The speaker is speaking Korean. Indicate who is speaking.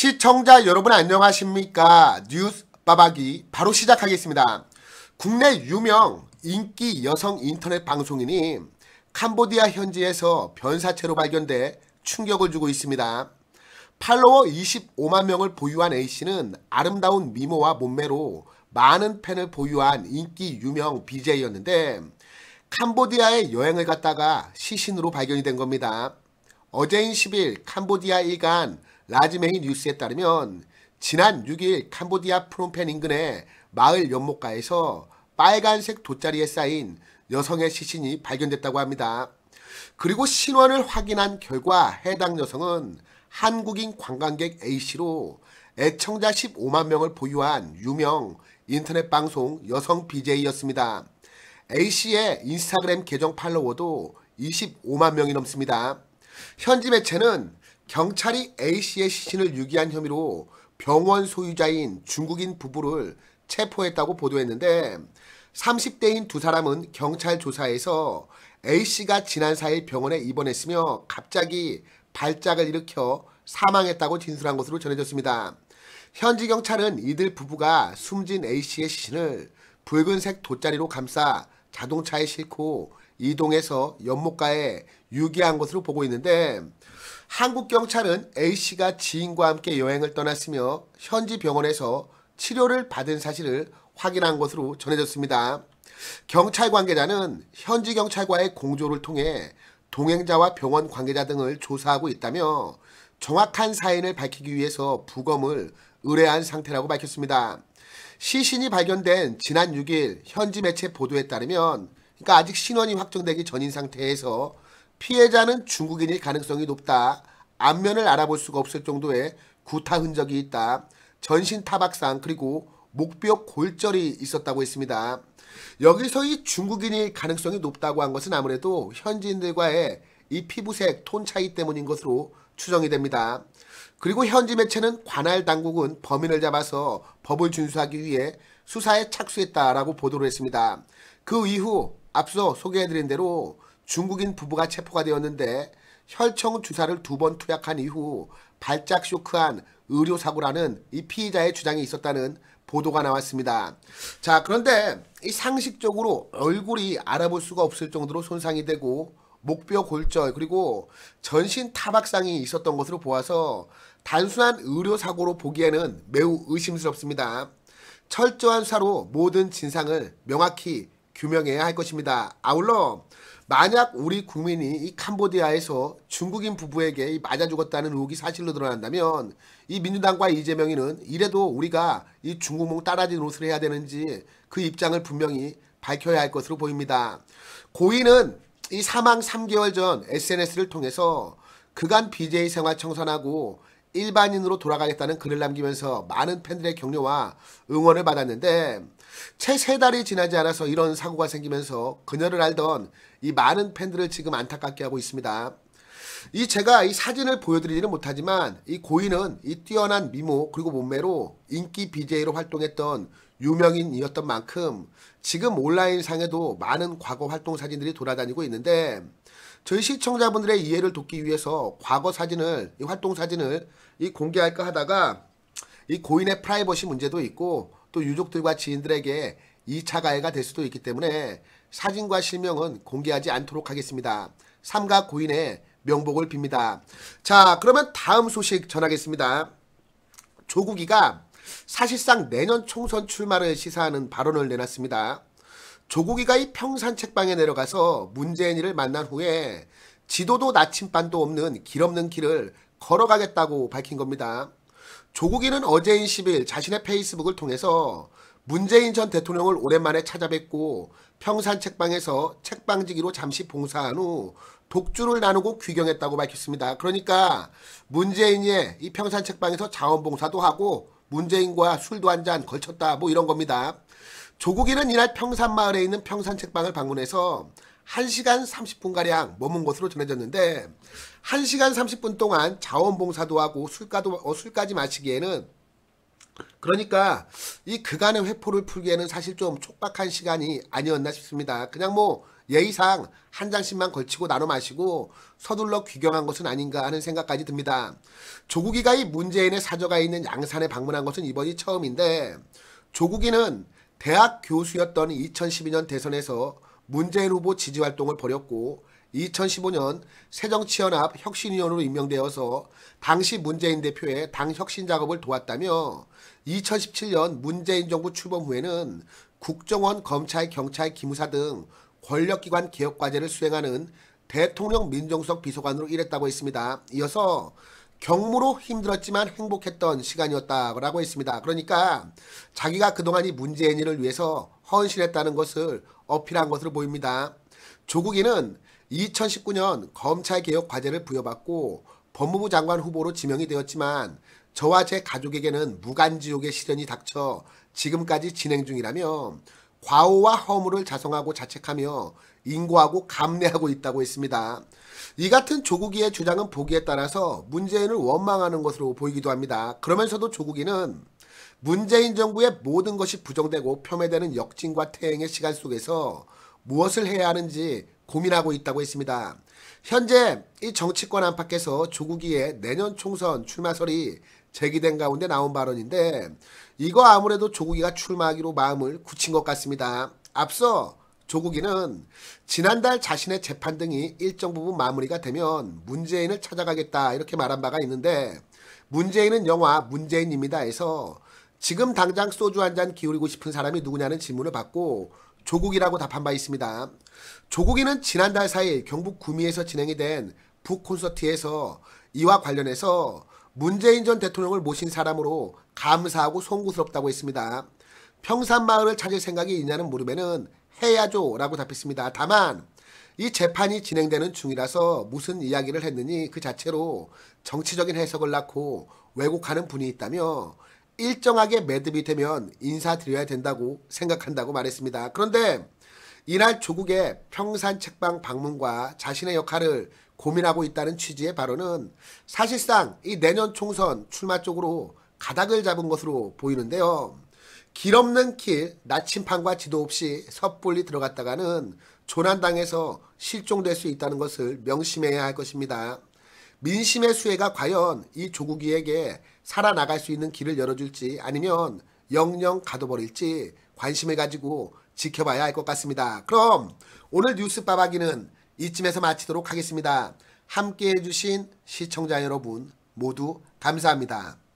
Speaker 1: 시청자 여러분 안녕하십니까 뉴스 빠박이 바로 시작하겠습니다 국내 유명 인기 여성 인터넷 방송인이 캄보디아 현지에서 변사체로 발견돼 충격을 주고 있습니다 팔로워 25만 명을 보유한 A씨는 아름다운 미모와 몸매로 많은 팬을 보유한 인기 유명 BJ였는데 캄보디아에 여행을 갔다가 시신으로 발견이 된 겁니다. 어제인 10일 캄보디아 일간 라지메이 뉴스에 따르면 지난 6일 캄보디아 프롬펜 인근의 마을 연못가에서 빨간색 돗자리에 쌓인 여성의 시신이 발견됐다고 합니다. 그리고 신원을 확인한 결과 해당 여성은 한국인 관광객 A씨로 애청자 15만 명을 보유한 유명 인터넷 방송 여성 BJ였습니다. A씨의 인스타그램 계정 팔로워도 25만 명이 넘습니다. 현지 매체는 경찰이 A씨의 시신을 유기한 혐의로 병원 소유자인 중국인 부부를 체포했다고 보도했는데 30대인 두 사람은 경찰 조사에서 A씨가 지난 4일 병원에 입원했으며 갑자기 발작을 일으켜 사망했다고 진술한 것으로 전해졌습니다. 현지 경찰은 이들 부부가 숨진 A씨의 시신을 붉은색 돗자리로 감싸 자동차에 싣고 이동해서 연못가에 유기한 것으로 보고 있는데 한국 경찰은 A씨가 지인과 함께 여행을 떠났으며 현지 병원에서 치료를 받은 사실을 확인한 것으로 전해졌습니다. 경찰 관계자는 현지 경찰과의 공조를 통해 동행자와 병원 관계자 등을 조사하고 있다며 정확한 사인을 밝히기 위해서 부검을 의뢰한 상태라고 밝혔습니다. 시신이 발견된 지난 6일 현지 매체 보도에 따르면 그러니까 아직 신원이 확정되기 전인 상태에서 피해자는 중국인일 가능성이 높다. 안면을 알아볼 수가 없을 정도의 구타 흔적이 있다. 전신 타박상 그리고 목뼈 골절이 있었다고 했습니다. 여기서 이 중국인일 가능성이 높다고 한 것은 아무래도 현지인들과의 이 피부색 톤 차이 때문인 것으로 추정이 됩니다. 그리고 현지 매체는 관할 당국은 범인을 잡아서 법을 준수하기 위해 수사에 착수했다라고 보도를 했습니다. 그 이후 앞서 소개해드린 대로 중국인 부부가 체포가 되었는데 혈청 주사를 두 번 투약한 이후 발작 쇼크한 의료사고라는 이 피의자의 주장이 있었다는 보도가 나왔습니다. 자, 그런데 이 상식적으로 얼굴이 알아볼 수가 없을 정도로 손상이 되고 목뼈 골절 그리고 전신 타박상이 있었던 것으로 보아서 단순한 의료사고로 보기에는 매우 의심스럽습니다. 철저한 사로 모든 진상을 명확히 규명해야 할 것입니다. 아울러 만약 우리 국민이 이 캄보디아에서 중국인 부부에게 맞아 죽었다는 의혹이 사실로 드러난다면 이 민주당과 이재명이는 이래도 우리가 이 중국몽 따라지 노릇을 해야 되는지 그 입장을 분명히 밝혀야 할 것으로 보입니다. 고인은 이 사망 3개월 전 SNS를 통해서 그간 BJ 생활 청산하고 일반인으로 돌아가겠다는 글을 남기면서 많은 팬들의 격려와 응원을 받았는데 채 세 달이 지나지 않아서 이런 사고가 생기면서 그녀를 알던 이 많은 팬들을 지금 안타깝게 하고 있습니다. 이 제가 이 사진을 보여드리지는 못하지만 이 고인은 이 뛰어난 미모 그리고 몸매로 인기 BJ로 활동했던 유명인이었던 만큼 지금 온라인상에도 많은 과거 활동 사진들이 돌아다니고 있는데 저희 시청자분들의 이해를 돕기 위해서 과거 사진을 이 활동 사진을 이 공개할까 하다가 이 고인의 프라이버시 문제도 있고 또 유족들과 지인들에게 2차 가해가 될 수도 있기 때문에 사진과 실명은 공개하지 않도록 하겠습니다. 삼가 고인의 명복을 빕니다. 자 그러면 다음 소식 전하겠습니다. 조국이가 사실상 내년 총선 출마를 시사하는 발언을 내놨습니다. 조국이가 이 평산 책방에 내려가서 문재인이를 만난 후에 지도도 나침반도 없는 길 없는 길을 걸어가겠다고 밝힌 겁니다. 조국이는 어제인 10일 자신의 페이스북을 통해서 문재인 전 대통령을 오랜만에 찾아뵙고 평산 책방에서 책방지기로 잠시 봉사한 후 독주를 나누고 귀경했다고 밝혔습니다. 그러니까 문재인의 이 평산 책방에서 자원봉사도 하고 문재인과 술도 한잔 걸쳤다 뭐 이런 겁니다. 조국이는 이날 평산마을에 있는 평산책방을 방문해서 1시간 30분가량 머문 것으로 전해졌는데 1시간 30분 동안 자원봉사도 하고 술까도, 어, 술까지 마시기에는 그러니까 이 그간의 회포를 풀기에는 사실 좀 촉박한 시간이 아니었나 싶습니다. 그냥 뭐 예의상 한 장씩만 걸치고 나눠 마시고 서둘러 귀경한 것은 아닌가 하는 생각까지 듭니다. 조국이가 이 문재인의 사저가 있는 양산에 방문한 것은 이번이 처음인데 조국이는 대학 교수였던 2012년 대선에서 문재인 후보 지지 활동을 벌였고 2015년 새정치연합 혁신위원으로 임명되어서 당시 문재인 대표의 당 혁신 작업을 도왔다며 2017년 문재인 정부 출범 후에는 국정원, 검찰, 경찰, 기무사 등 권력기관 개혁과제를 수행하는 대통령 민정수석 비서관으로 일했다고 했습니다. 이어서 경무로 힘들었지만 행복했던 시간이었다고 했습니다. 그러니까 자기가 그동안 이 문재인이를 위해서 헌신했다는 것을 어필한 것으로 보입니다. 조국이는 2019년 검찰개혁 과제를 부여받고 법무부 장관 후보로 지명이 되었지만 저와 제 가족에게는 무간지옥의 시련이 닥쳐 지금까지 진행 중이라며 과오와 허물을 자성하고 자책하며 인고하고 감내하고 있다고 했습니다. 이 같은 조국이의 주장은 보기에 따라서 문재인을 원망하는 것으로 보이기도 합니다. 그러면서도 조국이는 문재인 정부의 모든 것이 부정되고 폄훼되는 역진과 태행의 시간 속에서 무엇을 해야 하는지 고민하고 있다고 했습니다. 현재 이 정치권 안팎에서 조국이의 내년 총선 출마설이 제기된 가운데 나온 발언인데 이거 아무래도 조국이가 출마하기로 마음을 굳힌 것 같습니다. 앞서 조국이는 지난달 자신의 재판 등이 일정 부분 마무리가 되면 문재인을 찾아가겠다 이렇게 말한 바가 있는데 문재인은 영화 문재인입니다에서 지금 당장 소주 한 잔 기울이고 싶은 사람이 누구냐는 질문을 받고 조국이라고 답한 바 있습니다. 조국이는 지난달 4일 경북 구미에서 진행이 된 북콘서트에서 이와 관련해서 문재인 전 대통령을 모신 사람으로 감사하고 송구스럽다고 했습니다. 평산마을을 찾을 생각이 있냐는 물음에는 해야죠 라고 답했습니다. 다만 이 재판이 진행되는 중이라서 무슨 이야기를 했느니 그 자체로 정치적인 해석을 낳고 왜곡하는 분이 있다며 일정하게 매듭이 되면 인사드려야 된다고 생각한다고 말했습니다. 그런데 이날 조국의 평산 책방 방문과 자신의 역할을 고민하고 있다는 취지의 발언은 사실상 이 내년 총선 출마 쪽으로 가닥을 잡은 것으로 보이는데요. 길 없는 길, 나침판과 지도 없이 섣불리 들어갔다가는 조난당에서 실종될 수 있다는 것을 명심해야 할 것입니다. 민심의 수혜가 과연 이 조국이에게 살아나갈 수 있는 길을 열어줄지 아니면 영영 가둬버릴지 관심을 가지고 지켜봐야 할 것 같습니다. 그럼 오늘 뉴스 빠박이는 이쯤에서 마치도록 하겠습니다. 함께해 주신 시청자 여러분 모두 감사합니다.